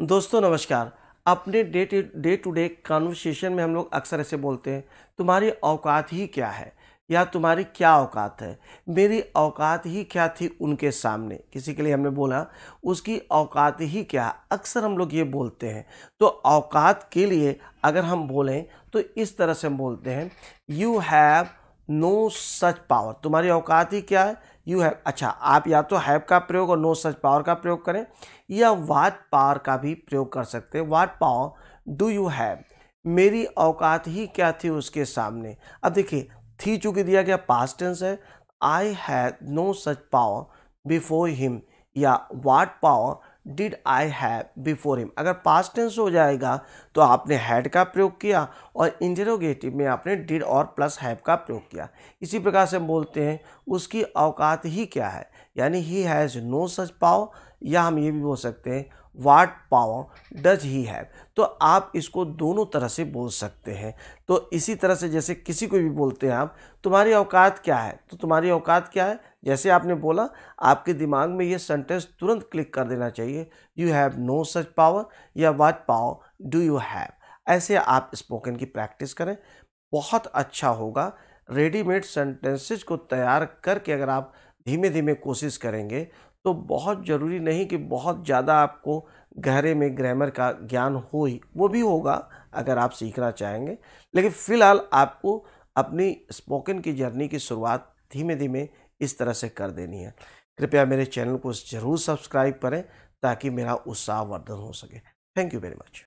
दोस्तों नमस्कार अपने day day to day conversation में हम लोग अक्सर ऐसे बोलते हैं तुम्हारी औकात ही क्या है या तुम्हारी क्या औकात है मेरी औकात ही क्या थी उनके सामने किसी के लिए हमने बोला उसकी औकात ही क्या अक्सर हम लोग ये बोलते हैं तो औकात के लिए अगर हम बोलें तो इस तरह से हम बोलते हैं you have no such power तुम्हारी औकात ही क्या है यू हैव अच्छा आप या तो हैव का प्रयोग और नो सच पावर का प्रयोग करें या वाट पावर का भी प्रयोग कर सकते हैं what power do you have मेरी औकात ही क्या थी उसके सामने अब देखिए थी चूंकि दिया गया पास्ट टेंस है I have no such power before him या what power did I have before him अगर पास्ट टेंस हो जाएगा तो आपने हैड का प्रयोग किया और इंजरोगेटिव में आपने डिड और प्लस हैव का प्रयोग किया इसी प्रकार से हम बोलते हैं उसकी औकात ही क्या है यानी ही हैज़ नो सच पाओ या हम ये भी बोल सकते हैं what power does he have तो आप इसको दोनों तरह से बोल सकते हैं तो इसी तरह से जैसे किसी को भी बोलते हैं आप तुम्हारी औकात क्या है तो तुम्हारी औकात क्या है जैसे आपने बोला आपके दिमाग में ये सेंटेंस तुरंत क्लिक कर देना चाहिए you have no such power या what power do you have ऐसे आप स्पोकन की प्रैक्टिस करें बहुत अच्छा होगा रेडीमेड सेंटेंसेज को तैयार करके अगर आप धीमे धीमे कोशिश करेंगे तो बहुत ज़रूरी नहीं कि बहुत ज़्यादा आपको गहरे में ग्रामर का ज्ञान हो ही वो भी होगा अगर आप सीखना चाहेंगे लेकिन फ़िलहाल आपको अपनी स्पोकन की जर्नी की शुरुआत धीमे धीमे इस तरह से कर देनी है कृपया मेरे चैनल को ज़रूर सब्सक्राइब करें ताकि मेरा उत्साहवर्धन हो सके थैंक यू वेरी मच